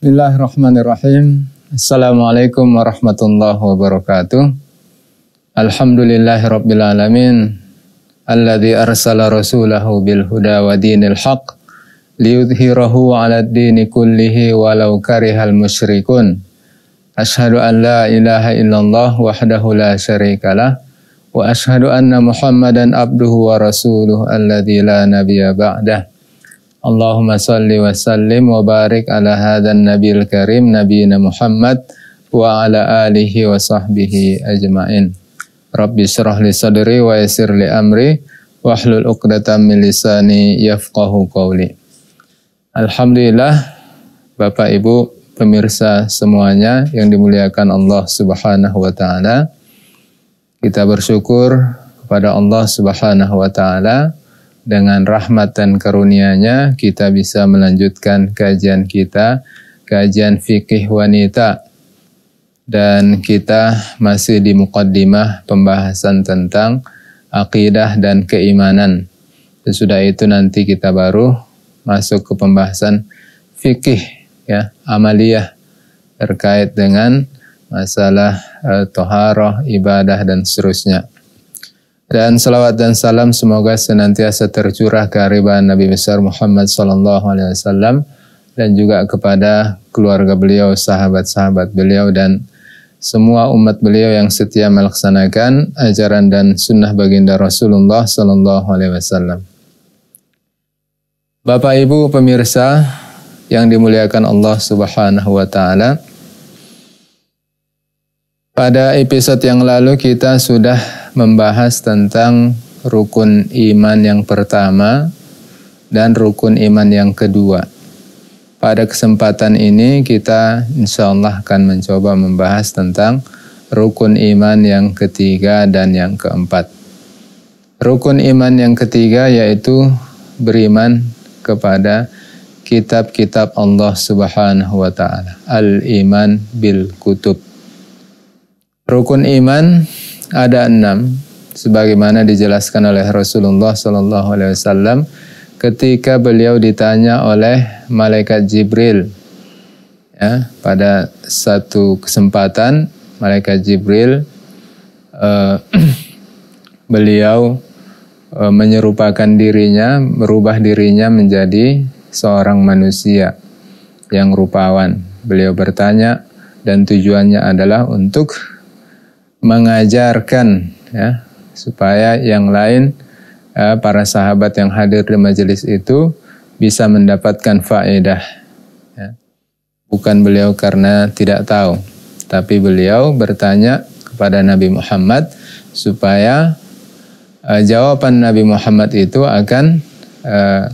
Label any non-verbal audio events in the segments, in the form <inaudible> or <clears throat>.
Bismillahirrahmanirrahim. Assalamualaikum warahmatullahi wabarakatuh. Alhamdulillahirrabbilalamin. Alladhi arsala rasulahu bilhuda wa dinil haq. Liudhirahu 'ala dini kullihi walau karihal musyrikun. Ashadu an la ilaha illallah wahdahu la syarikalah wa ashadu anna Muhammadan abduhu wa rasuluh alladhi la nabiya ba'dah. Allahumma salli wa sallim wa barik ala hadan Nabiil karim nabiyina Muhammad wa ala alihi wa sahbihi ajma'in. Rabbi syrah li sadri wa yasir li amri wa hlul uqdatan min lisani yafqahu qawli. Alhamdulillah Bapak Ibu pemirsa semuanya yang dimuliakan Allah Subhanahu wa taala. Kita bersyukur kepada Allah Subhanahu wa taala dengan rahmat dan karunia-Nya kita bisa melanjutkan kajian kita, kajian fikih wanita. Dan kita masih di mukaddimah pembahasan tentang akidah dan keimanan. Sesudah itu nanti kita baru masuk ke pembahasan fikih ya, amaliyah terkait dengan masalah uh, toharoh, ibadah dan seterusnya. Dan salawat dan salam semoga senantiasa tercurah ke kearifan Nabi besar Muhammad Sallallahu Alaihi Wasallam dan juga kepada keluarga beliau, sahabat-sahabat beliau dan semua umat beliau yang setia melaksanakan ajaran dan sunnah baginda Rasulullah Sallallahu Alaihi Wasallam. Bapak Ibu pemirsa yang dimuliakan Allah Subhanahu Wa Taala, pada episode yang lalu kita sudah membahas tentang rukun iman yang pertama dan rukun iman yang kedua. Pada kesempatan ini kita insya Allah akan mencoba membahas tentang rukun iman yang ketiga dan yang keempat. Rukun iman yang ketiga yaitu beriman kepada kitab-kitab Allah Subhanahu wa taala. Al-iman bil kutub. Rukun iman ada enam sebagaimana dijelaskan oleh Rasulullah Shallallahu Alaihi Wasallam ketika beliau ditanya oleh malaikat Jibril ya pada satu kesempatan malaikat Jibril eh, <clears throat> beliau eh, menyerupakan dirinya merubah dirinya menjadi seorang manusia yang rupawan beliau bertanya dan tujuannya adalah untuk mengajarkan ya supaya yang lain eh, para sahabat yang hadir di majelis itu bisa mendapatkan faedah. Ya. Bukan beliau karena tidak tahu, tapi beliau bertanya kepada Nabi Muhammad supaya eh, jawaban Nabi Muhammad itu akan eh,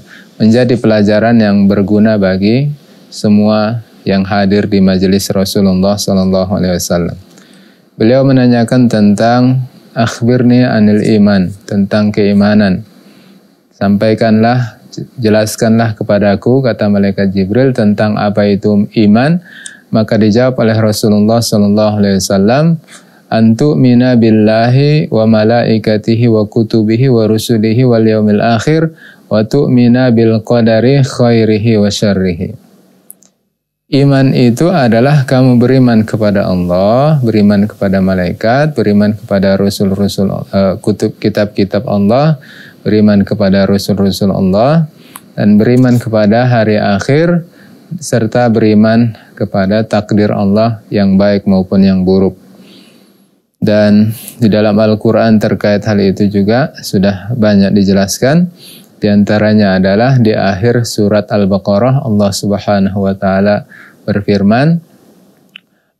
menjadi pelajaran yang berguna bagi semua yang hadir di majelis Rasulullah Sallallahu Alaihi Wasallam. Beliau menanyakan tentang akhbirni anil iman, tentang keimanan. Sampaikanlah, jelaskanlah kepadaku, kata malaikat Jibril, tentang apa itu iman. Maka dijawab oleh Rasulullah Sallallahu Alaihi Wasallam, antu mina billahi wa malaikatihi wa kutubihi wa rusulihi wal yaumil akhir wa tu'mina bil qadari khairihi wa syarrihi. Iman itu adalah kamu beriman kepada Allah, beriman kepada malaikat, beriman kepada rasul-rasul eh, kutub kitab-kitab Allah, beriman kepada rasul-rasul Allah dan beriman kepada hari akhir serta beriman kepada takdir Allah yang baik maupun yang buruk. Dan di dalam Al-Qur'an terkait hal itu juga sudah banyak dijelaskan di antaranya adalah di akhir surat Al-Baqarah Allah Subhanahu wa taala berfirman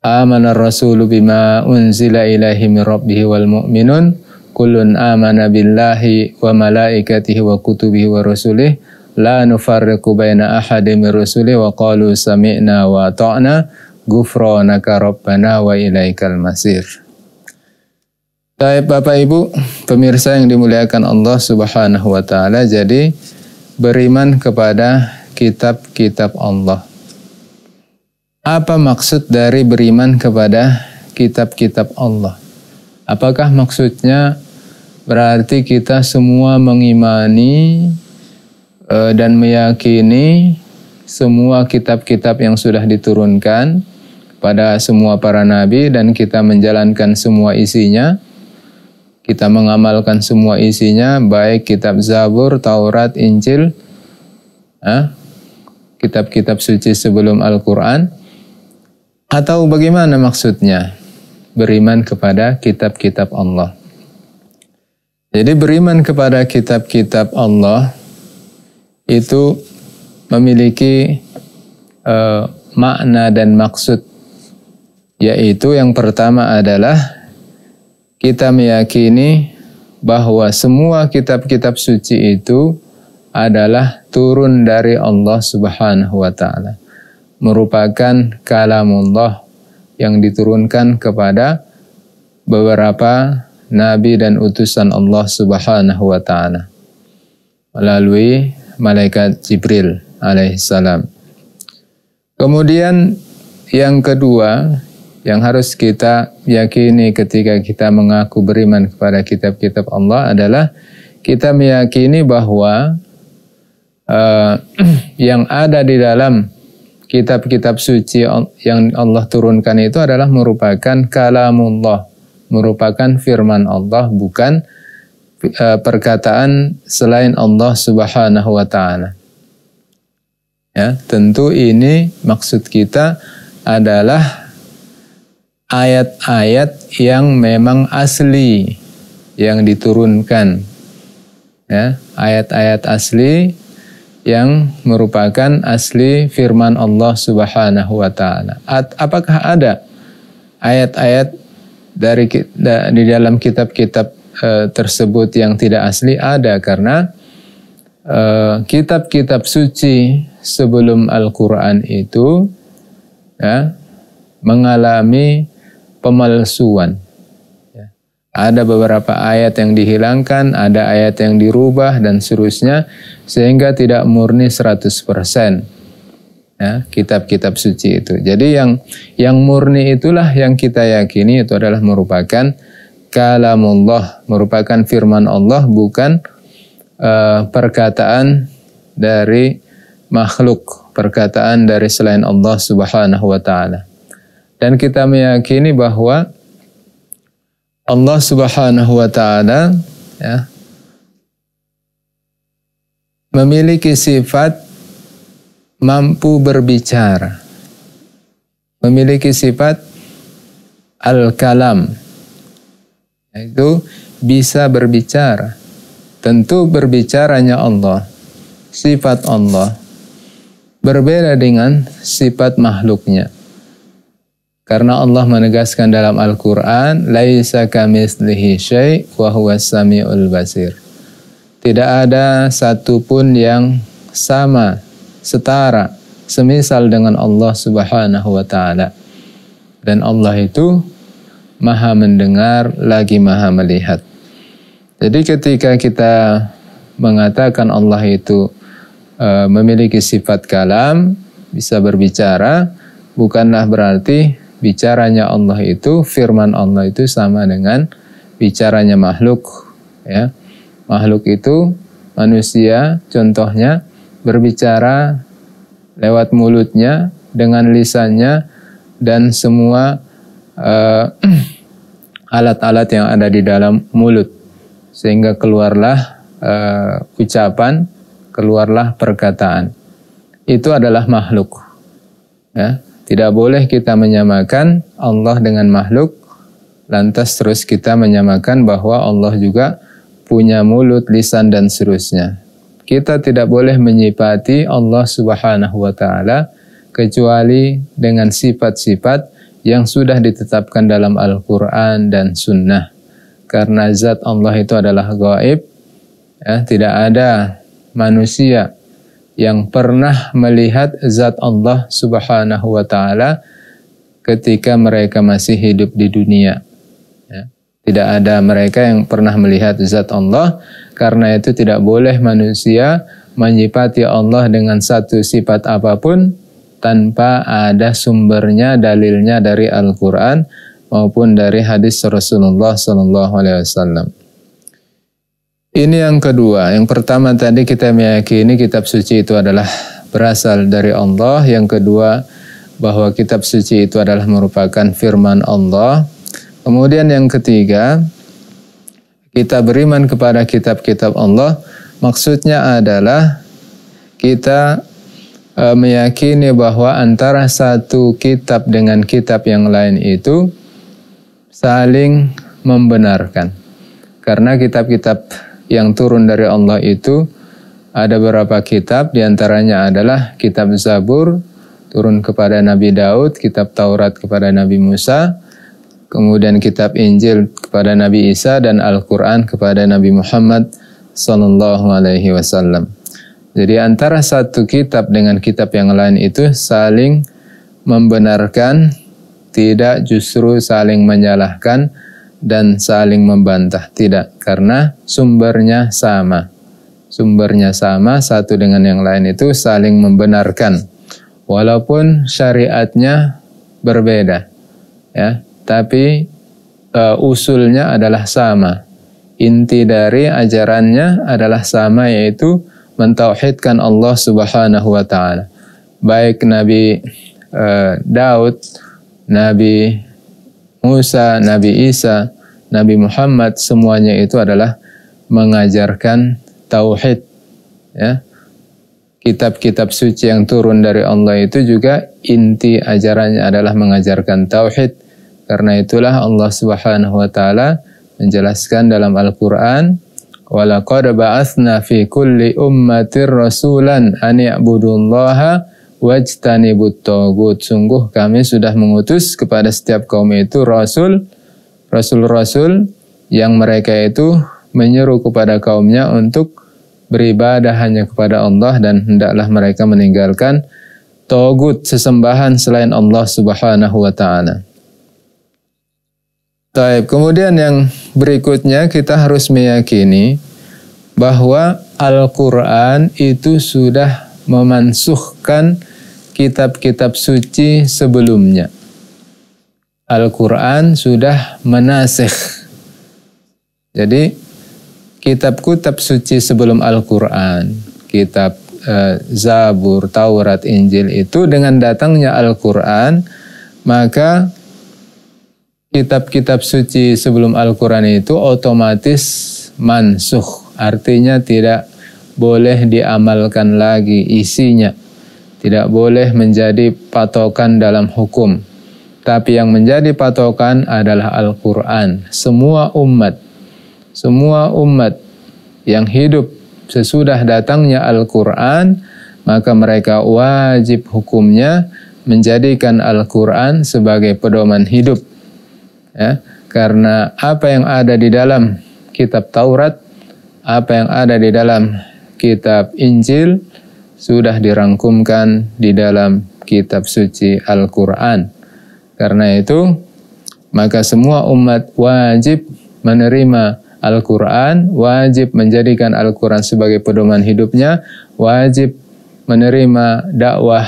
Amana rasulu bima unzila ilaihi min rabbih wal mu'minun kullun amana billahi wa malaikatihi wa kutubihi wa rusulih la nufarriqu baina ahadin min rusulih wa qalu sami'na wa ta'na ghufranaka rabbana wa ilaikal masir Baik Bapak Ibu, pemirsa yang dimuliakan Allah Subhanahu wa taala. Jadi beriman kepada kitab-kitab Allah. Apa maksud dari beriman kepada kitab-kitab Allah? Apakah maksudnya berarti kita semua mengimani e, dan meyakini semua kitab-kitab yang sudah diturunkan pada semua para nabi dan kita menjalankan semua isinya? kita mengamalkan semua isinya baik kitab Zabur, Taurat, Injil, kitab-kitab suci sebelum Al-Quran atau bagaimana maksudnya beriman kepada kitab-kitab Allah. Jadi beriman kepada kitab-kitab Allah itu memiliki uh, makna dan maksud yaitu yang pertama adalah kita meyakini bahwa semua kitab-kitab suci itu adalah turun dari Allah Subhanahu wa taala. Merupakan kalamullah yang diturunkan kepada beberapa nabi dan utusan Allah Subhanahu wa taala melalui malaikat Jibril alaihissalam. Kemudian yang kedua, yang harus kita yakini ketika kita mengaku beriman kepada kitab-kitab Allah adalah kita meyakini bahwa uh, <clears throat> yang ada di dalam kitab-kitab suci yang Allah turunkan itu adalah merupakan kalamullah, merupakan firman Allah bukan eh, perkataan selain Allah Subhanahu wa taala. Ya, tentu ini maksud kita adalah ayat-ayat yang memang asli yang diturunkan. Ya, ayat-ayat asli yang merupakan asli firman Allah Subhanahu wa taala. Apakah ada ayat-ayat dari di dalam kitab-kitab e, tersebut yang tidak asli? Ada karena e, kitab-kitab e, suci sebelum Al-Qur'an itu ya, mengalami pemalsuan. Ya. Ada beberapa ayat yang dihilangkan, ada ayat yang dirubah dan seterusnya sehingga tidak murni 100%. Ya, kitab-kitab suci itu. Jadi yang yang murni itulah yang kita yakini itu adalah merupakan kalamullah, merupakan firman Allah bukan uh, perkataan dari makhluk, perkataan dari selain Allah Subhanahu wa taala dan kita meyakini bahwa Allah Subhanahu wa taala ya memiliki sifat mampu berbicara. Memiliki sifat al-kalam. Itu bisa berbicara. Tentu berbicaranya Allah, sifat Allah berbeda dengan sifat makhluknya. Karena Allah menegaskan dalam Al-Quran, Laisa kamitslihi syai' wa huwas sami'ul Tidak ada satupun yang sama, setara, semisal dengan Allah subhanahu wa ta'ala. Dan Allah itu maha mendengar, lagi maha melihat. Jadi ketika kita mengatakan Allah itu e, memiliki sifat kalam, bisa berbicara, bukanlah berarti bicaranya Allah itu, firman Allah itu sama dengan bicaranya makhluk. Ya. Makhluk itu manusia, contohnya berbicara lewat mulutnya, dengan lisannya, dan semua eh, <clears throat> alat-alat uh, yang ada di dalam mulut. Sehingga keluarlah uh, ucapan, keluarlah perkataan. Itu adalah makhluk. Ya, tidak boleh kita menyamakan Allah dengan makhluk, lantas terus kita menyamakan bahwa Allah juga punya mulut, lisan, dan seterusnya. Kita tidak boleh menyipati Allah Subhanahu wa Ta'ala kecuali dengan sifat-sifat yang sudah ditetapkan dalam Al-Quran dan Sunnah. Karena zat Allah itu adalah gaib, ya, tidak ada manusia yang pernah melihat zat Allah Subhanahu wa taala ketika mereka masih hidup di dunia. Ya. Tidak ada mereka yang pernah melihat zat Allah karena itu tidak boleh manusia menyipati Allah dengan satu sifat apapun tanpa ada sumbernya dalilnya dari Al-Qur'an maupun dari hadis Rasulullah sallallahu wasallam. Ini yang kedua. Yang pertama tadi kita meyakini kitab suci itu adalah berasal dari Allah. Yang kedua bahwa kitab suci itu adalah merupakan firman Allah. Kemudian yang ketiga, kita beriman kepada kitab-kitab Allah maksudnya adalah kita e, meyakini bahwa antara satu kitab dengan kitab yang lain itu saling membenarkan. Karena kitab-kitab yang turun dari Allah itu ada beberapa kitab, diantaranya adalah kitab Zabur, turun kepada Nabi Daud, kitab Taurat kepada Nabi Musa, kemudian kitab Injil kepada Nabi Isa, dan Al-Quran kepada Nabi Muhammad Sallallahu Alaihi Wasallam. Jadi antara satu kitab dengan kitab yang lain itu saling membenarkan, tidak justru saling menyalahkan, dan saling membantah. Tidak, karena sumbernya sama. Sumbernya sama, satu dengan yang lain itu saling membenarkan. Walaupun syariatnya berbeda. ya Tapi e, usulnya adalah sama. Inti dari ajarannya adalah sama yaitu mentauhidkan Allah Subhanahu wa taala. Baik Nabi e, Daud, Nabi Musa, Nabi Isa, Nabi Muhammad semuanya itu adalah mengajarkan tauhid ya. Kitab-kitab suci yang turun dari Allah itu juga inti ajarannya adalah mengajarkan tauhid. Karena itulah Allah Subhanahu wa taala menjelaskan dalam Al-Qur'an walaqad ba'atsna fi kulli ummatir rasulan an ya'budullaha wajtani butogut. Sungguh kami sudah mengutus kepada setiap kaum itu rasul, rasul-rasul yang mereka itu menyeru kepada kaumnya untuk beribadah hanya kepada Allah dan hendaklah mereka meninggalkan togut sesembahan selain Allah subhanahu wa ta'ala. Taib. Kemudian yang berikutnya kita harus meyakini bahwa Al-Quran itu sudah memansuhkan kitab-kitab suci sebelumnya. Al-Quran sudah menasih. Jadi, kitab-kitab suci sebelum Al-Quran, kitab e, Zabur, Taurat, Injil itu dengan datangnya Al-Quran, maka kitab-kitab suci sebelum Al-Quran itu otomatis mansuh. Artinya tidak boleh diamalkan lagi isinya. Tidak boleh menjadi patokan dalam hukum. Tapi yang menjadi patokan adalah Al-Quran. Semua umat, semua umat yang hidup sesudah datangnya Al-Quran, maka mereka wajib hukumnya menjadikan Al-Quran sebagai pedoman hidup. Ya, karena apa yang ada di dalam kitab Taurat, apa yang ada di dalam kitab Injil sudah dirangkumkan di dalam kitab suci Al-Quran. Karena itu, maka semua umat wajib menerima Al-Quran, wajib menjadikan Al-Quran sebagai pedoman hidupnya, wajib menerima dakwah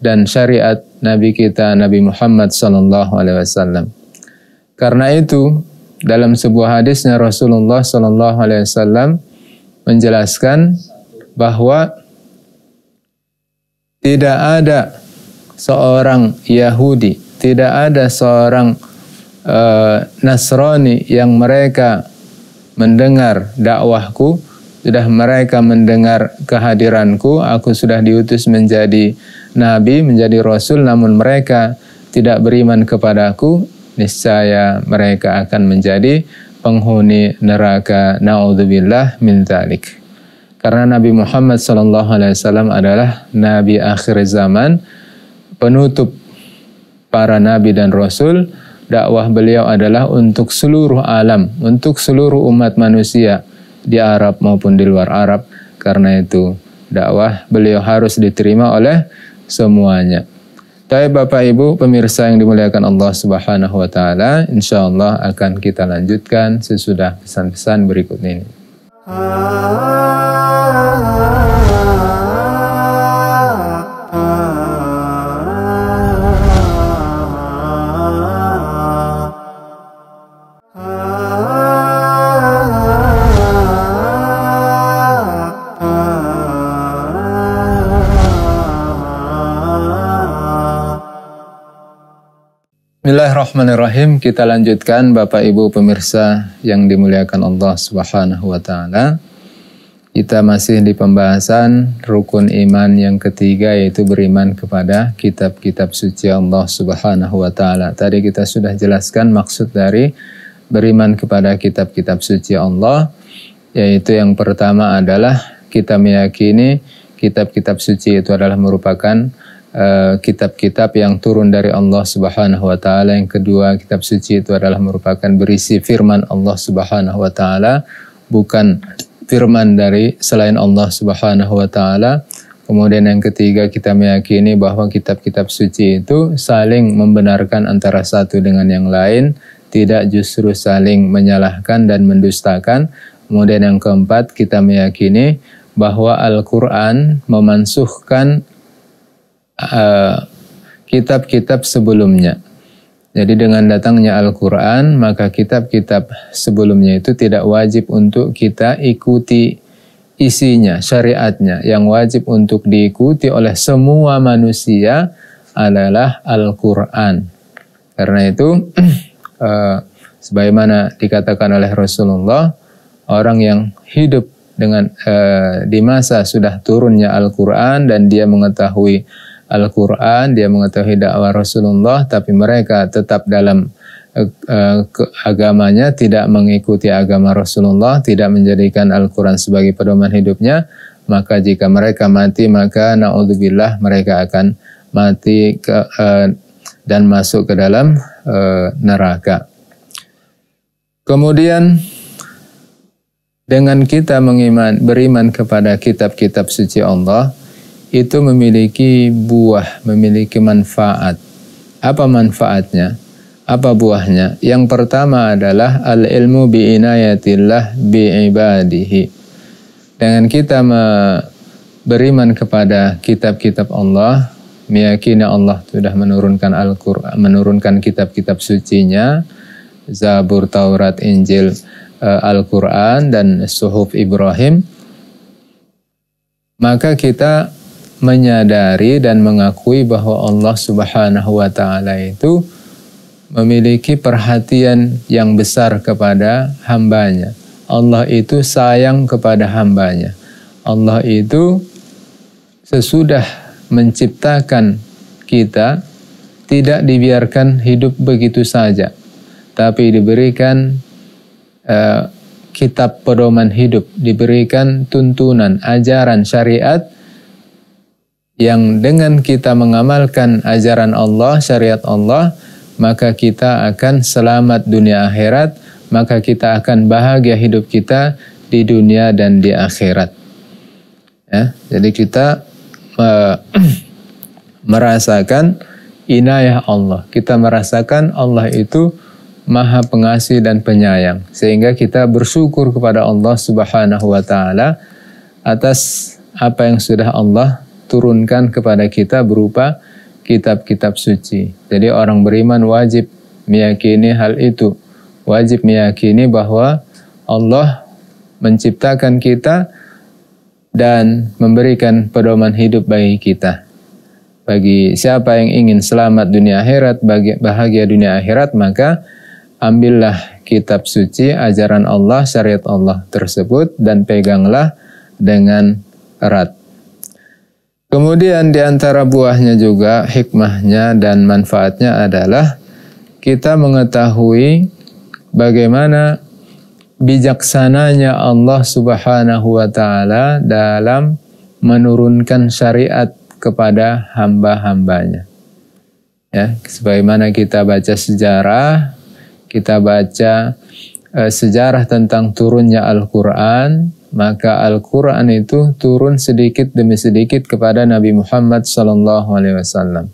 dan syariat Nabi kita Nabi Muhammad SAW. Karena itu dalam sebuah hadisnya Rasulullah SAW menjelaskan bahwa tidak ada seorang Yahudi, tidak ada seorang e, Nasrani yang mereka mendengar dakwahku, sudah mereka mendengar kehadiranku, aku sudah diutus menjadi nabi, menjadi rasul, namun mereka tidak beriman kepadaku, niscaya mereka akan menjadi penghuni neraka. Naudzubillah min talik. Karena Nabi Muhammad SAW adalah Nabi akhir zaman, penutup para Nabi dan Rasul, dakwah beliau adalah untuk seluruh alam, untuk seluruh umat manusia di Arab maupun di luar Arab. Karena itu dakwah beliau harus diterima oleh semuanya. Tapi Bapak Ibu pemirsa yang dimuliakan Allah Subhanahu wa taala, Allah akan kita lanjutkan sesudah pesan-pesan berikut ini. Ah. Bismillahirrahmanirrahim. Kita lanjutkan Bapak Ibu pemirsa yang dimuliakan Allah Subhanahu wa taala. Kita masih di pembahasan rukun iman yang ketiga yaitu beriman kepada kitab-kitab suci Allah Subhanahu wa taala. Tadi kita sudah jelaskan maksud dari beriman kepada kitab-kitab suci Allah yaitu yang pertama adalah kita meyakini kitab-kitab suci itu adalah merupakan eh, kitab-kitab uh, yang turun dari Allah Subhanahu wa taala. Yang kedua, kitab suci itu adalah merupakan berisi firman Allah Subhanahu wa taala, bukan firman dari selain Allah Subhanahu wa taala. Kemudian yang ketiga kita meyakini bahwa kitab-kitab suci itu saling membenarkan antara satu dengan yang lain, tidak justru saling menyalahkan dan mendustakan. Kemudian yang keempat kita meyakini bahwa Al-Qur'an memansuhkan eh, kitab-kitab uh, kitab -kitab sebelumnya jadi dengan datangnya Al-Quran, maka kitab-kitab sebelumnya itu tidak wajib untuk kita ikuti isinya, syariatnya. Yang wajib untuk diikuti oleh semua manusia adalah Al-Quran. Karena itu, <clears throat> eh, sebagaimana dikatakan oleh Rasulullah, orang yang hidup dengan e, di masa sudah turunnya Al-Quran dan dia mengetahui Al-Quran, dia mengetahui dakwah Rasulullah, tapi mereka tetap dalam eh, eh, agamanya, tidak mengikuti agama Rasulullah, tidak menjadikan Al-Quran sebagai pedoman hidupnya, maka jika mereka mati, maka na'udzubillah mereka akan mati ke, uh, dan masuk ke dalam uh, neraka. Kemudian dengan kita mengiman beriman kepada kitab-kitab suci Allah, itu memiliki buah, memiliki manfaat. Apa manfaatnya? Apa buahnya? Yang pertama adalah al-ilmu bi'inayatillah bi'ibadihi. Dengan kita beriman kepada kitab-kitab Allah, meyakini Allah sudah menurunkan Al-Qur'an, menurunkan kitab-kitab sucinya, Zabur, Taurat, Injil, eh, Al-Qur'an dan Suhuf Ibrahim, maka kita menyadari dan mengakui bahwa Allah Subhanahu wa taala itu memiliki perhatian yang besar kepada hambanya. Allah itu sayang kepada hambanya. Allah itu sesudah menciptakan kita tidak dibiarkan hidup begitu saja, tapi diberikan uh, kitab pedoman hidup, diberikan tuntunan, ajaran, syariat yang dengan kita mengamalkan ajaran Allah, syariat Allah, maka kita akan selamat dunia akhirat, maka kita akan bahagia hidup kita di dunia dan di akhirat. Ya, jadi kita uh, <clears throat> merasakan inayah Allah. Kita merasakan Allah itu Maha Pengasih dan Penyayang sehingga kita bersyukur kepada Allah Subhanahu wa taala atas apa yang sudah Allah turunkan kepada kita berupa kitab-kitab suci. Jadi orang beriman wajib meyakini hal itu. Wajib meyakini bahwa Allah menciptakan kita dan memberikan pedoman hidup bagi kita. Bagi siapa yang ingin selamat dunia akhirat, bahagia dunia akhirat, maka ambillah kitab suci, ajaran Allah, syariat Allah tersebut, dan peganglah dengan erat. Kemudian di antara buahnya juga hikmahnya dan manfaatnya adalah kita mengetahui bagaimana bijaksananya Allah Subhanahu wa taala dalam menurunkan syariat kepada hamba-hambanya. Ya, sebagaimana kita baca sejarah, kita baca e, sejarah tentang turunnya Al-Qur'an, maka Al-Quran itu turun sedikit demi sedikit kepada Nabi Muhammad Sallallahu Alaihi Wasallam.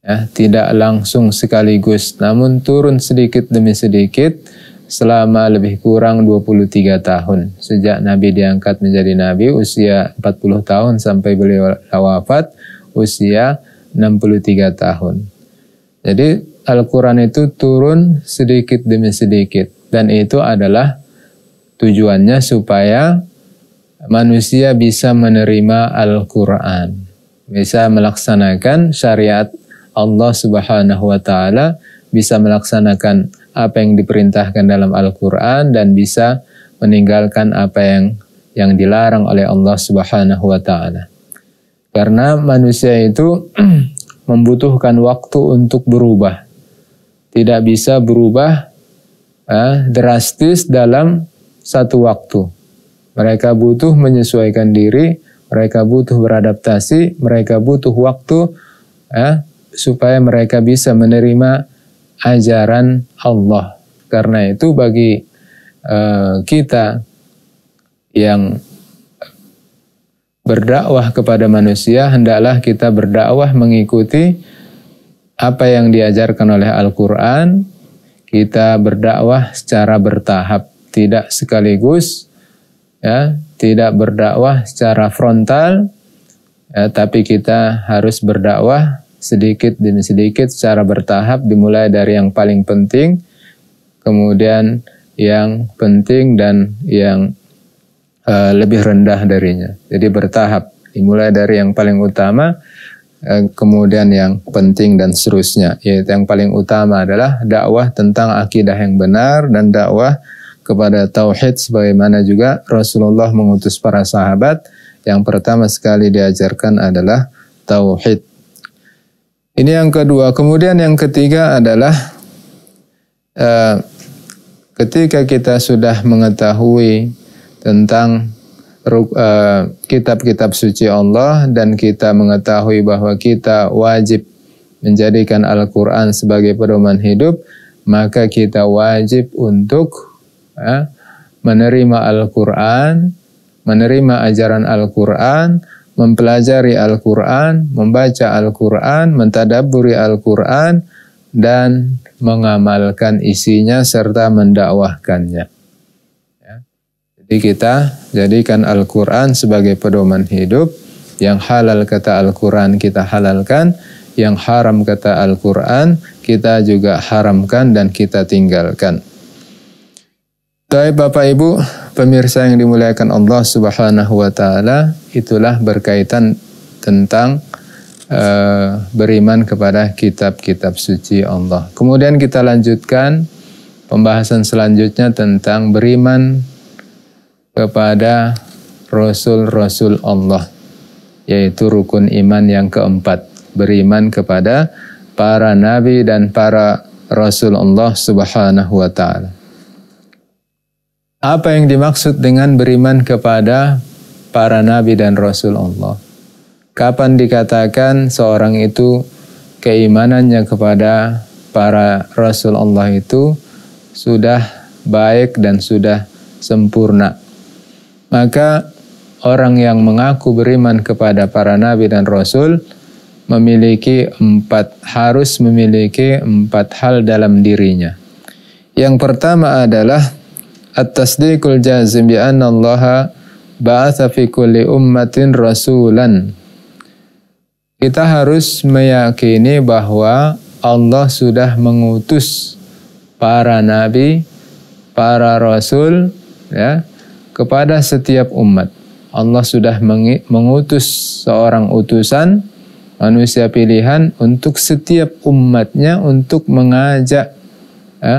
Ya, tidak langsung sekaligus, namun turun sedikit demi sedikit selama lebih kurang 23 tahun. Sejak Nabi diangkat menjadi Nabi usia 40 tahun sampai beliau wafat usia 63 tahun. Jadi Al-Quran itu turun sedikit demi sedikit. Dan itu adalah Tujuannya supaya manusia bisa menerima Al-Quran. Bisa melaksanakan syariat Allah subhanahu wa ta'ala. Bisa melaksanakan apa yang diperintahkan dalam Al-Quran dan bisa meninggalkan apa yang yang dilarang oleh Allah Subhanahu wa taala. Karena manusia itu <clears throat> membutuhkan waktu untuk berubah. Tidak bisa berubah eh, drastis dalam satu waktu. Mereka butuh menyesuaikan diri, mereka butuh beradaptasi, mereka butuh waktu ya, supaya mereka bisa menerima ajaran Allah. Karena itu bagi uh, kita yang berdakwah kepada manusia, hendaklah kita berdakwah mengikuti apa yang diajarkan oleh Al-Quran, kita berdakwah secara bertahap tidak sekaligus ya, tidak berdakwah secara frontal ya, tapi kita harus berdakwah sedikit demi sedikit secara bertahap dimulai dari yang paling penting kemudian yang penting dan yang uh, lebih rendah darinya. Jadi bertahap dimulai dari yang paling utama eh, kemudian yang penting dan seterusnya. Yaitu yang paling utama adalah dakwah tentang akidah yang benar dan dakwah kepada tauhid sebagaimana juga Rasulullah mengutus para sahabat yang pertama sekali diajarkan adalah tauhid. Ini yang kedua. Kemudian yang ketiga adalah eh, ketika kita sudah mengetahui tentang eh, kitab-kitab suci Allah dan kita mengetahui bahwa kita wajib menjadikan Al-Quran sebagai pedoman hidup, maka kita wajib untuk ya, menerima Al-Quran, menerima ajaran Al-Quran, mempelajari Al-Quran, membaca Al-Quran, mentadaburi Al-Quran, dan mengamalkan isinya serta mendakwahkannya. Ya. Jadi kita jadikan Al-Quran sebagai pedoman hidup, yang halal kata Al-Quran kita halalkan, yang haram kata Al-Quran kita juga haramkan dan kita tinggalkan. Baik Bapak Ibu, pemirsa yang dimuliakan Allah Subhanahu wa taala, itulah berkaitan tentang uh, beriman kepada kitab-kitab suci Allah. Kemudian kita lanjutkan pembahasan selanjutnya tentang beriman kepada rasul-rasul Allah, yaitu rukun iman yang keempat, beriman kepada para nabi dan para rasul Allah Subhanahu wa taala. Apa yang dimaksud dengan beriman kepada para nabi dan rasul Allah? Kapan dikatakan seorang itu keimanannya kepada para rasul Allah itu sudah baik dan sudah sempurna? Maka orang yang mengaku beriman kepada para nabi dan rasul, memiliki empat harus memiliki empat hal dalam dirinya. Yang pertama adalah at-tasdiqul jazim bi anna Allah ba'atha fi kulli ummatin rasulan. Kita harus meyakini bahwa Allah sudah mengutus para nabi, para rasul ya kepada setiap umat. Allah sudah mengutus seorang utusan manusia pilihan untuk setiap umatnya untuk mengajak ya,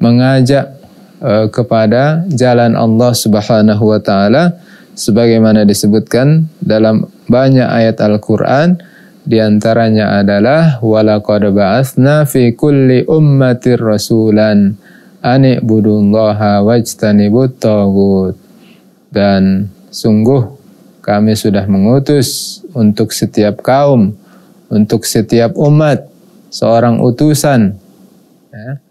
mengajak Eh, kepada jalan Allah Subhanahu wa taala sebagaimana disebutkan dalam banyak ayat Al-Qur'an di antaranya adalah walaqad ba'atsna fi kulli ummatir rasulan an ibudullaha wajtanibut tagut dan sungguh kami sudah mengutus untuk setiap kaum, untuk setiap umat, seorang utusan. Ya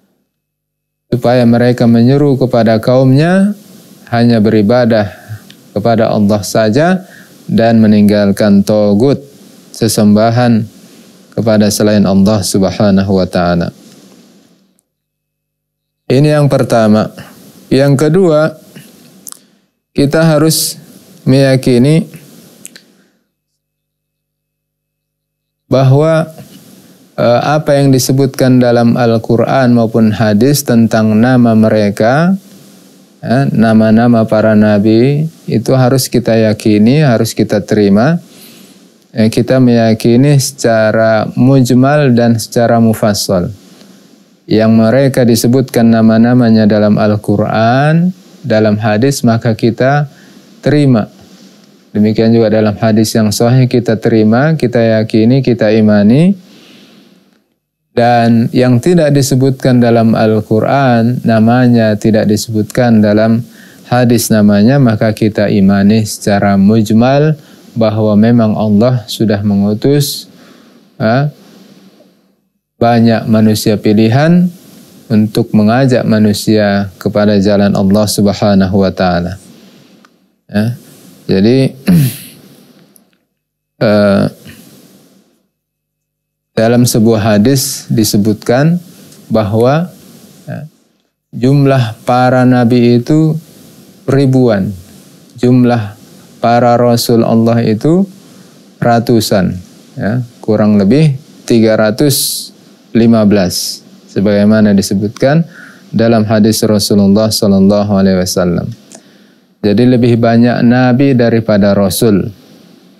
supaya mereka menyeru kepada kaumnya hanya beribadah kepada Allah saja dan meninggalkan togut sesembahan kepada selain Allah Subhanahu wa taala. Ini yang pertama. Yang kedua, kita harus meyakini bahwa Eh, apa yang disebutkan dalam Al-Quran maupun hadis tentang nama mereka, ya, nama-nama para nabi itu harus kita yakini, harus kita terima. Eh, kita meyakini secara mujmal dan secara mufassal. Yang mereka disebutkan nama-namanya dalam Al-Quran, dalam hadis, maka kita terima. Demikian juga dalam hadis yang sahih kita terima, kita yakini, kita imani dan yang tidak disebutkan dalam Al-Quran namanya tidak disebutkan dalam hadis namanya maka kita imani secara mujmal bahwa memang Allah sudah mengutus ha, banyak manusia pilihan untuk mengajak manusia kepada jalan Allah Subhanahu wa taala. Jadi uh, <clears throat> dalam sebuah hadis disebutkan bahwa ya, jumlah para nabi itu ribuan, jumlah para rasul Allah itu ratusan, ya, kurang lebih 315 sebagaimana disebutkan dalam hadis Rasulullah Shallallahu alaihi wasallam. Jadi lebih banyak nabi daripada rasul.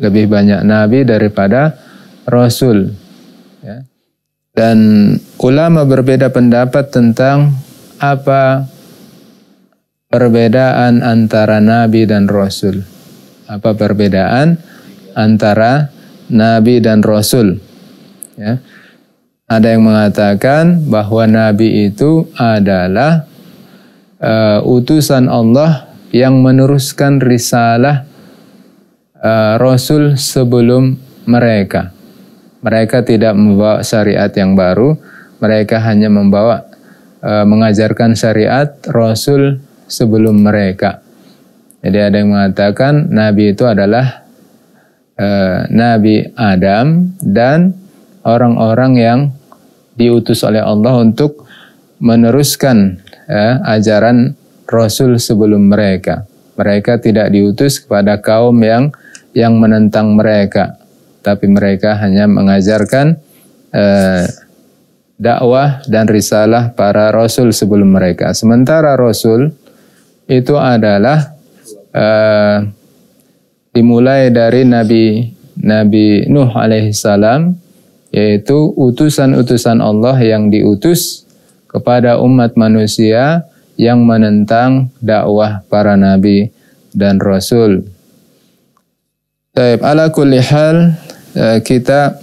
Lebih banyak nabi daripada rasul Ya. Dan ulama berbeda pendapat tentang apa perbedaan antara Nabi dan Rasul. Apa perbedaan antara Nabi dan Rasul. Ya. Ada yang mengatakan bahwa Nabi itu adalah uh, utusan Allah yang meneruskan risalah uh, Rasul sebelum mereka. Mereka tidak membawa syariat yang baru, mereka hanya membawa e, mengajarkan syariat Rasul sebelum mereka. Jadi ada yang mengatakan Nabi itu adalah e, Nabi Adam dan orang-orang yang diutus oleh Allah untuk meneruskan e, ajaran Rasul sebelum mereka. Mereka tidak diutus kepada kaum yang yang menentang mereka tapi mereka hanya mengajarkan eh, dakwah dan risalah para rasul sebelum mereka. Sementara rasul itu adalah eh, dimulai dari Nabi Nabi Nuh alaihissalam yaitu utusan-utusan Allah yang diutus kepada umat manusia yang menentang dakwah para nabi dan rasul. Taib ala kulli hal Eh, kita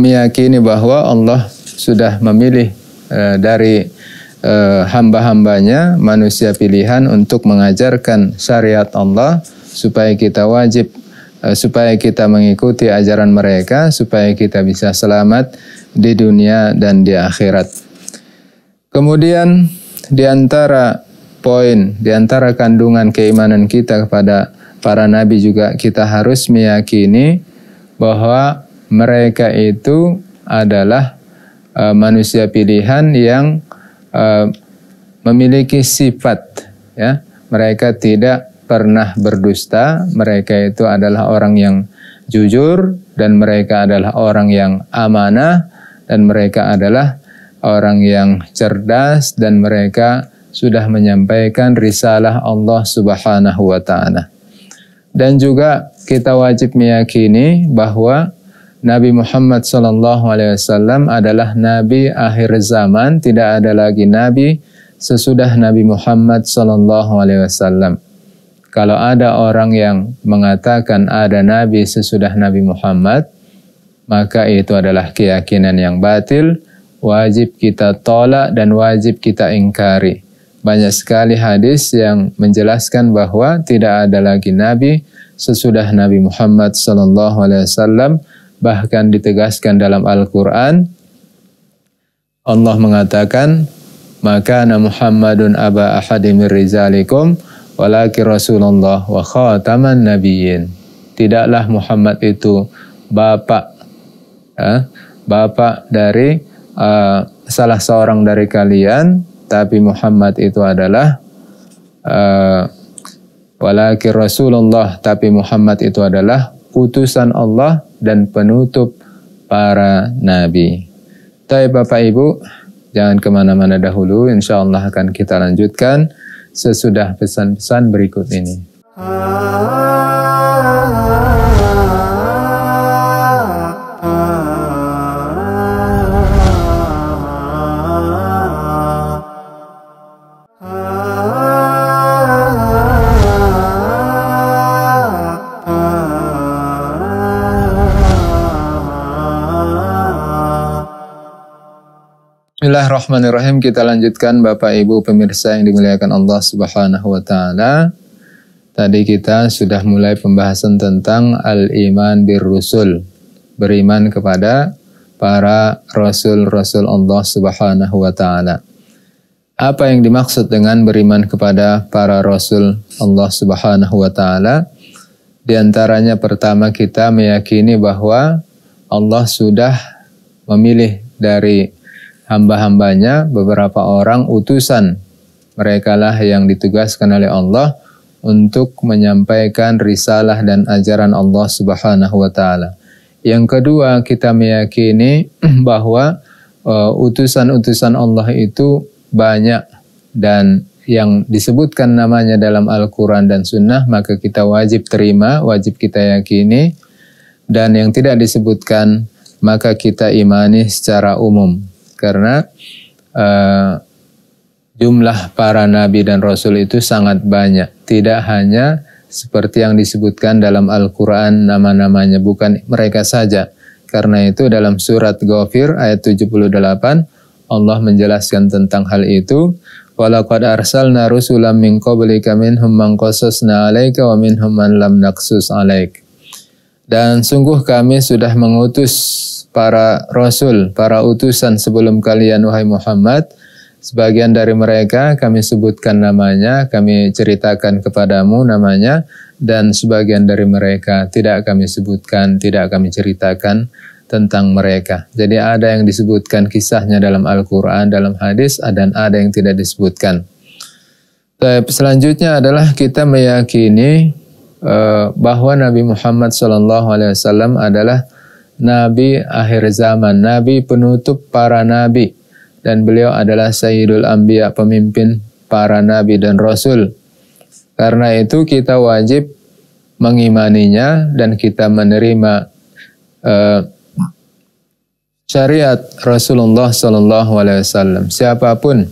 meyakini bahwa Allah sudah memilih eh, dari eh, hamba-hambanya manusia pilihan untuk mengajarkan syariat Allah supaya kita wajib supaya kita mengikuti ajaran mereka supaya kita bisa selamat di dunia dan di akhirat. Kemudian di antara poin, di antara kandungan keimanan kita kepada para nabi juga kita harus meyakini bahwa mereka itu adalah e, manusia pilihan yang e, memiliki sifat ya mereka tidak pernah berdusta mereka itu adalah orang yang jujur dan mereka adalah orang yang amanah dan mereka adalah orang yang cerdas dan mereka sudah menyampaikan risalah Allah Subhanahu wa taala. Dan juga kita wajib meyakini bahwa Nabi Muhammad SAW adalah Nabi akhir zaman, tidak ada lagi Nabi sesudah Nabi Muhammad SAW. Kalau ada orang yang mengatakan ada Nabi sesudah Nabi Muhammad, maka itu adalah keyakinan yang batil, wajib kita tolak dan wajib kita ingkari. Banyak sekali hadis yang menjelaskan bahwa tidak ada lagi Nabi sesudah Nabi Muhammad SAW bahkan ditegaskan dalam Al-Qur'an Allah mengatakan maka Muhammadun aba ahadimir rizalikum Walaki Rasulullah wa khataman nabiyyin tidaklah Muhammad itu bapak ya, bapak dari uh, salah seorang dari kalian tapi Muhammad itu adalah uh, Walakin Rasulullah tapi Muhammad itu adalah utusan Allah dan penutup para nabi. Tapi Bapak Ibu, jangan kemana-mana dahulu. Insya Allah akan kita lanjutkan sesudah pesan-pesan berikut ini. Ah. Bismillahirrahmanirrahim. Kita lanjutkan Bapak Ibu pemirsa yang dimuliakan Allah Subhanahu wa taala. Tadi kita sudah mulai pembahasan tentang al-iman bir rusul. Beriman kepada para rasul-rasul Allah Subhanahu wa taala. Apa yang dimaksud dengan beriman kepada para rasul Allah Subhanahu wa taala? Di antaranya pertama kita meyakini bahwa Allah sudah memilih dari hamba-hambanya beberapa orang utusan. Merekalah yang ditugaskan oleh Allah untuk menyampaikan risalah dan ajaran Allah Subhanahu wa taala. Yang kedua, kita meyakini <clears throat> bahwa eh, utusan-utusan uh, Allah itu banyak dan yang disebutkan namanya dalam Al-Quran dan Sunnah, maka kita wajib terima, wajib kita yakini, dan yang tidak disebutkan, maka kita imani secara umum karena uh, jumlah para nabi dan rasul itu sangat banyak. Tidak hanya seperti yang disebutkan dalam Al-Quran nama-namanya, bukan mereka saja. Karena itu dalam surat Ghafir ayat 78, Allah menjelaskan tentang hal itu. Walaqad arsalna rusulam min qablika minhum man wa minhum lam naqsus 'alaika dan sungguh kami sudah mengutus para rasul, para utusan sebelum kalian wahai Muhammad. Sebagian dari mereka kami sebutkan namanya, kami ceritakan kepadamu namanya, dan sebagian dari mereka tidak kami sebutkan, tidak kami ceritakan tentang mereka. Jadi ada yang disebutkan kisahnya dalam Al-Quran, dalam hadis, dan ada yang tidak disebutkan. Selanjutnya adalah kita meyakini Eh, bahwa Nabi Muhammad SAW adalah Nabi akhir zaman, Nabi penutup para nabi, dan beliau adalah Sayyidul Ambiya, pemimpin para nabi dan rasul. Karena itu kita wajib mengimaninya dan kita menerima uh, syariat Rasulullah SAW. Siapapun,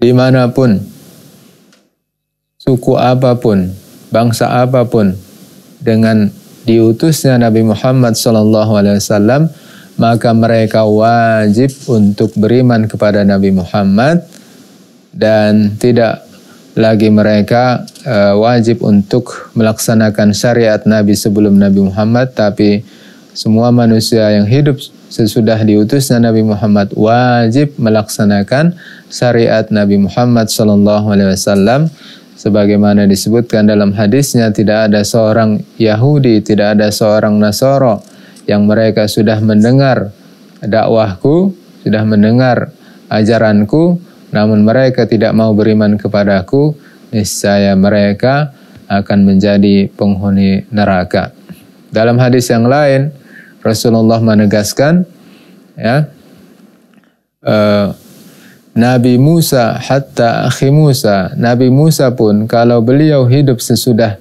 dimanapun, suku apapun, bangsa apapun dengan diutusnya Nabi Muhammad SAW maka mereka wajib untuk beriman kepada Nabi Muhammad dan tidak lagi mereka e, wajib untuk melaksanakan syariat Nabi sebelum Nabi Muhammad tapi semua manusia yang hidup sesudah diutusnya Nabi Muhammad wajib melaksanakan syariat Nabi Muhammad Shallallahu alaihi wasallam sebagaimana disebutkan dalam hadisnya tidak ada seorang Yahudi, tidak ada seorang Nasoro yang mereka sudah mendengar dakwahku, sudah mendengar ajaranku, namun mereka tidak mau beriman kepadaku, niscaya mereka akan menjadi penghuni neraka. Dalam hadis yang lain, Rasulullah menegaskan, ya, eh, Nabi Musa hatta akhi Musa. Nabi Musa pun kalau beliau hidup sesudah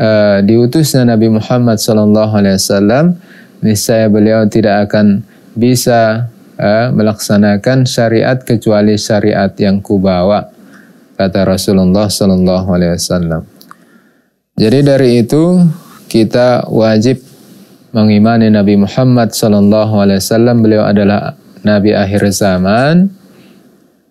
uh, diutusnya Nabi Muhammad sallallahu alaihi wasallam, niscaya beliau tidak akan bisa uh, melaksanakan syariat kecuali syariat yang kubawa kata Rasulullah sallallahu alaihi wasallam. Jadi dari itu kita wajib mengimani Nabi Muhammad sallallahu alaihi wasallam beliau adalah nabi akhir zaman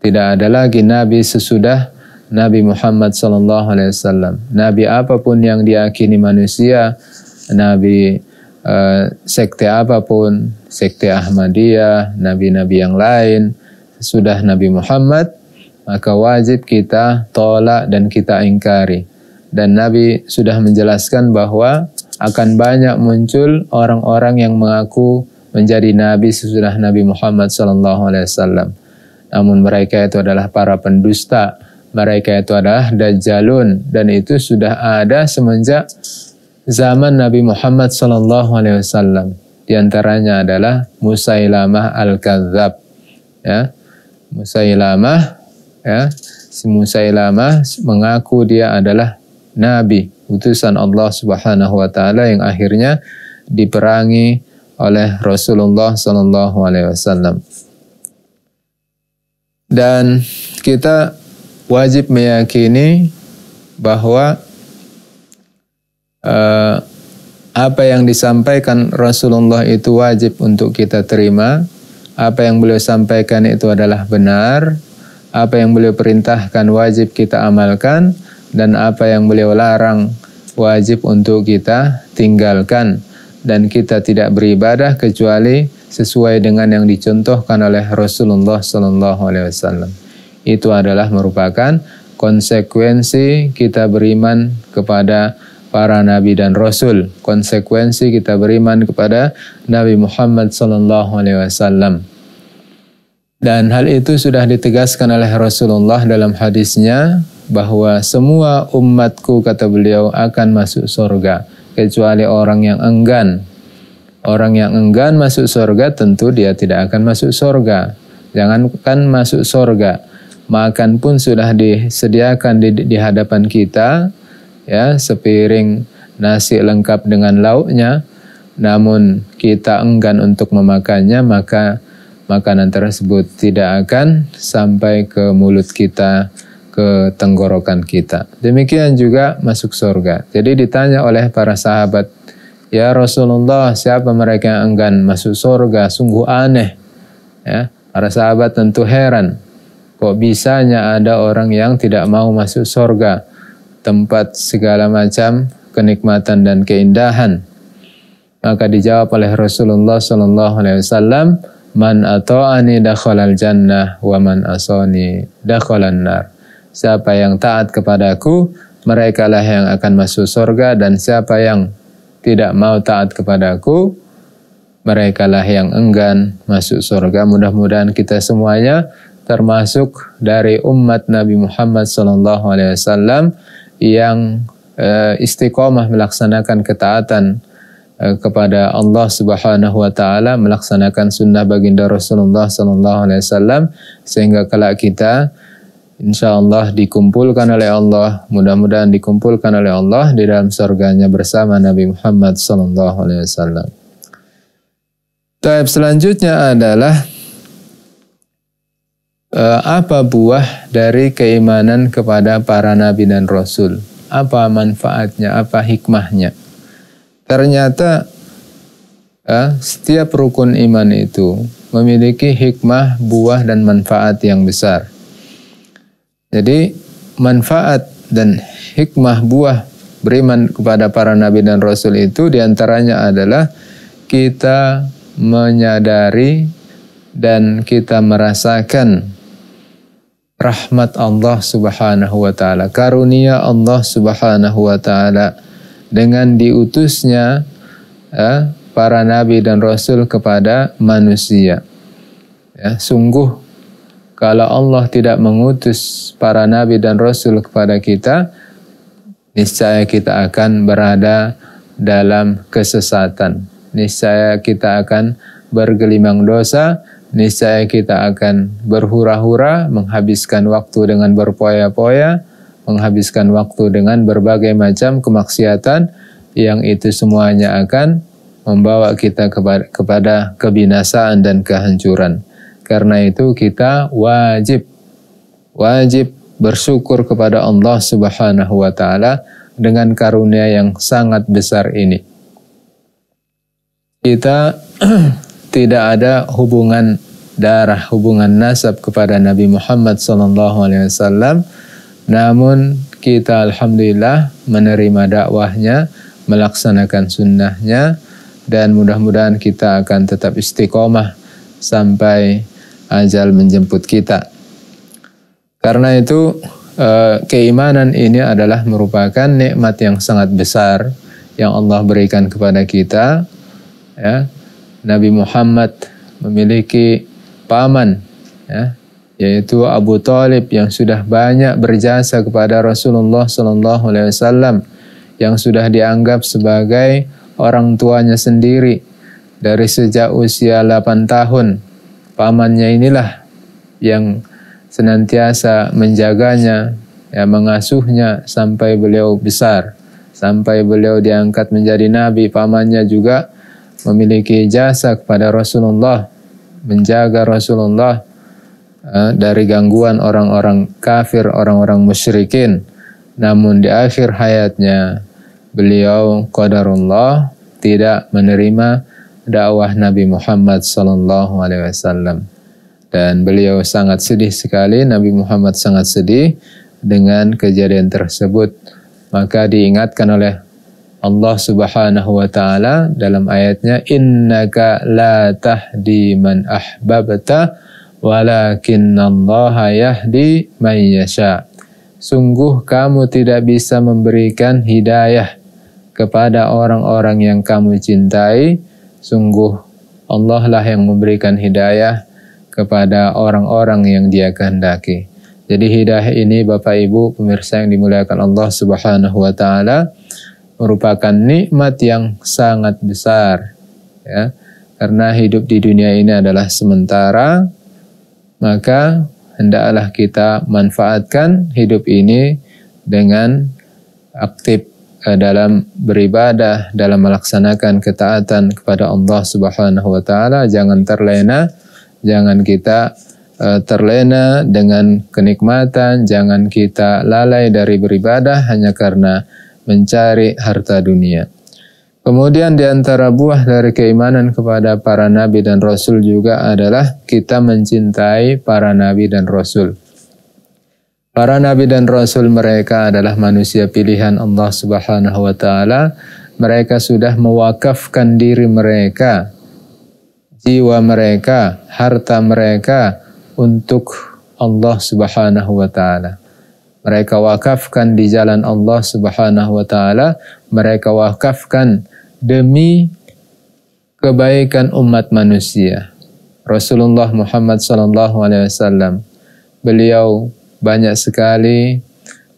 tidak ada lagi nabi sesudah Nabi Muhammad sallallahu alaihi wasallam. Nabi apapun yang diakini manusia, nabi uh, sekte apapun, sekte Ahmadiyah, nabi-nabi yang lain, sudah Nabi Muhammad maka wajib kita tolak dan kita ingkari. Dan Nabi sudah menjelaskan bahwa akan banyak muncul orang-orang yang mengaku menjadi nabi sesudah Nabi Muhammad sallallahu alaihi wasallam. Namun mereka itu adalah para pendusta, mereka itu adalah dajjalun dan itu sudah ada semenjak zaman Nabi Muhammad SAW Di antaranya adalah Musailamah al-Kadzab. Ya. Musailamah ya, si Musailamah mengaku dia adalah nabi, utusan Allah Subhanahu wa taala yang akhirnya diperangi oleh Rasulullah sallallahu alaihi wasallam. Dan kita wajib meyakini bahwa eh, apa yang disampaikan Rasulullah itu wajib untuk kita terima. Apa yang beliau sampaikan itu adalah benar. Apa yang beliau perintahkan wajib kita amalkan dan apa yang beliau larang wajib untuk kita tinggalkan dan kita tidak beribadah kecuali sesuai dengan yang dicontohkan oleh Rasulullah Shallallahu Alaihi Wasallam. Itu adalah merupakan konsekuensi kita beriman kepada para nabi dan rasul. Konsekuensi kita beriman kepada Nabi Muhammad Shallallahu Alaihi Wasallam. Dan hal itu sudah ditegaskan oleh Rasulullah dalam hadisnya bahwa semua umatku kata beliau akan masuk surga kecuali orang yang enggan Orang yang enggan masuk surga tentu dia tidak akan masuk surga. Jangankan masuk surga, makan pun sudah disediakan di, di hadapan kita, ya sepiring nasi lengkap dengan lauknya, namun kita enggan untuk memakannya, maka makanan tersebut tidak akan sampai ke mulut kita, ke tenggorokan kita. Demikian juga masuk surga. Jadi ditanya oleh para sahabat Ya Rasulullah, siapa mereka yang enggan masuk surga? Sungguh aneh. Ya, para sahabat tentu heran. Kok bisanya ada orang yang tidak mau masuk surga? Tempat segala macam kenikmatan dan keindahan. Maka dijawab oleh Rasulullah Sallallahu Alaihi Wasallam, Man ata'ani dakhalal jannah wa man asani dakhalan nar. Siapa yang taat kepadaku, merekalah yang akan masuk surga dan siapa yang tidak mau taat kepadaku, mereka lah yang enggan masuk surga. Mudah-mudahan kita semuanya termasuk dari umat Nabi Muhammad SAW yang eh, istiqomah melaksanakan ketaatan eh, kepada Allah Subhanahu wa taala melaksanakan sunnah baginda Rasulullah sallallahu alaihi wasallam sehingga kelak kita insya Allah dikumpulkan oleh Allah, mudah-mudahan dikumpulkan oleh Allah di dalam surganya bersama Nabi Muhammad Sallallahu Alaihi Wasallam. Taib selanjutnya adalah eh, apa buah dari keimanan kepada para nabi dan rasul? Apa manfaatnya? Apa hikmahnya? Ternyata eh, setiap rukun iman itu memiliki hikmah, buah, dan manfaat yang besar. Jadi manfaat dan hikmah buah beriman kepada para nabi dan rasul itu diantaranya adalah kita menyadari dan kita merasakan rahmat Allah Subhanahu wa taala, karunia Allah Subhanahu wa taala dengan diutusnya ya, para nabi dan rasul kepada manusia. Ya, sungguh kalau Allah tidak mengutus para nabi dan rasul kepada kita, niscaya kita akan berada dalam kesesatan. Niscaya kita akan bergelimang dosa, niscaya kita akan berhura-hura, menghabiskan waktu dengan berpoya-poya, menghabiskan waktu dengan berbagai macam kemaksiatan yang itu semuanya akan membawa kita kepada, kebinasaan dan kehancuran. Karena itu kita wajib wajib bersyukur kepada Allah Subhanahu wa taala dengan karunia yang sangat besar ini. Kita <clears throat> tidak ada hubungan darah, hubungan nasab kepada Nabi Muhammad SAW. Namun kita alhamdulillah menerima dakwahnya, melaksanakan sunnahnya, dan mudah-mudahan kita akan tetap istiqomah sampai ajal menjemput kita. Karena itu eh, keimanan ini adalah merupakan nikmat yang sangat besar yang Allah berikan kepada kita. Ya, Nabi Muhammad memiliki paman, ya, yaitu Abu Talib yang sudah banyak berjasa kepada Rasulullah Sallallahu Alaihi Wasallam yang sudah dianggap sebagai orang tuanya sendiri dari sejak usia 8 tahun pamannya inilah yang senantiasa menjaganya, ya, mengasuhnya sampai beliau besar, sampai beliau diangkat menjadi nabi. Pamannya juga memiliki jasa kepada Rasulullah, menjaga Rasulullah eh, dari gangguan orang-orang kafir, orang-orang musyrikin. Namun di akhir hayatnya beliau qadarullah tidak menerima dakwah Nabi Muhammad Sallallahu Alaihi Wasallam. Dan beliau sangat sedih sekali, Nabi Muhammad sangat sedih dengan kejadian tersebut. Maka diingatkan oleh Allah Subhanahu wa taala dalam ayatnya innaka la tahdi man ahbabta walakinallaha yahdi man yasha. Sungguh kamu tidak bisa memberikan hidayah kepada orang-orang yang kamu cintai Sungguh Allah lah yang memberikan hidayah kepada orang-orang yang dia kehendaki. Jadi hidayah ini Bapak Ibu pemirsa yang dimuliakan Allah Subhanahu wa taala merupakan nikmat yang sangat besar ya. Karena hidup di dunia ini adalah sementara, maka hendaklah kita manfaatkan hidup ini dengan aktif Eh, dalam beribadah, dalam melaksanakan ketaatan kepada Allah Subhanahu wa taala, jangan terlena, jangan kita eh, terlena dengan kenikmatan, jangan kita lalai dari beribadah hanya karena mencari harta dunia. Kemudian di antara buah dari keimanan kepada para nabi dan rasul juga adalah kita mencintai para nabi dan rasul. Para nabi dan rasul mereka adalah manusia pilihan Allah Subhanahu wa taala. Mereka sudah mewakafkan diri mereka, jiwa mereka, harta mereka untuk Allah Subhanahu wa taala. Mereka wakafkan di jalan Allah Subhanahu wa taala, mereka wakafkan demi kebaikan umat manusia. Rasulullah Muhammad sallallahu alaihi wasallam beliau banyak sekali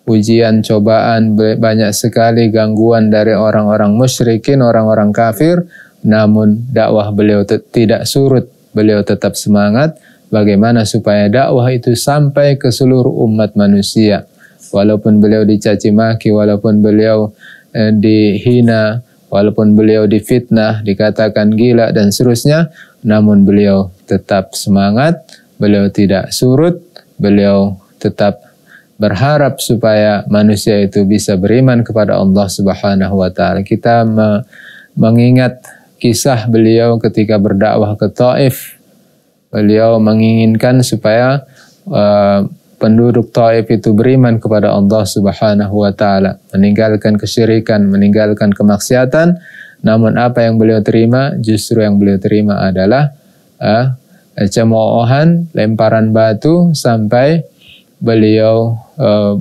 ujian cobaan, banyak sekali gangguan dari orang-orang musyrikin, orang-orang kafir, namun dakwah beliau tidak surut, beliau tetap semangat bagaimana supaya dakwah itu sampai ke seluruh umat manusia. Walaupun beliau dicaci maki, walaupun beliau eh, dihina, walaupun beliau difitnah, dikatakan gila dan seterusnya, namun beliau tetap semangat, beliau tidak surut, beliau tetap berharap supaya manusia itu bisa beriman kepada Allah Subhanahu wa taala. Kita me mengingat kisah beliau ketika berdakwah ke Taif. Beliau menginginkan supaya uh, penduduk Taif itu beriman kepada Allah Subhanahu wa taala, meninggalkan kesyirikan, meninggalkan kemaksiatan. Namun apa yang beliau terima? Justru yang beliau terima adalah uh, cemoohan, lemparan batu sampai beliau uh,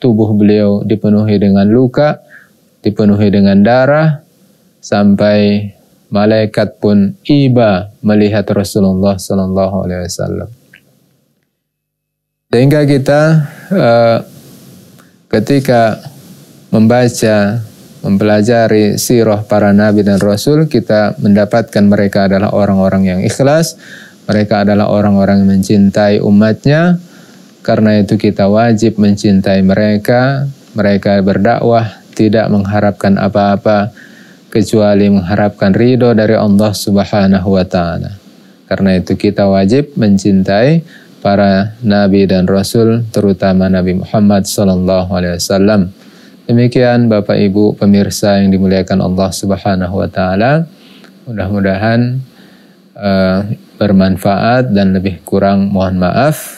tubuh beliau dipenuhi dengan luka, dipenuhi dengan darah sampai malaikat pun iba melihat Rasulullah sallallahu alaihi wasallam. Sehingga kita uh, ketika membaca mempelajari sirah para nabi dan rasul, kita mendapatkan mereka adalah orang-orang yang ikhlas, mereka adalah orang-orang yang mencintai umatnya, karena itu kita wajib mencintai mereka. Mereka berdakwah tidak mengharapkan apa-apa kecuali mengharapkan ridho dari Allah Subhanahu wa taala. Karena itu kita wajib mencintai para nabi dan rasul terutama Nabi Muhammad sallallahu alaihi wasallam. Demikian Bapak Ibu pemirsa yang dimuliakan Allah Subhanahu wa taala. Mudah-mudahan uh, bermanfaat dan lebih kurang mohon maaf.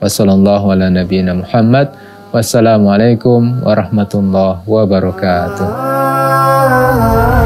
Wassalamualaikum ala nabiyina Muhammad. Wassalamualaikum warahmatullahi wabarakatuh.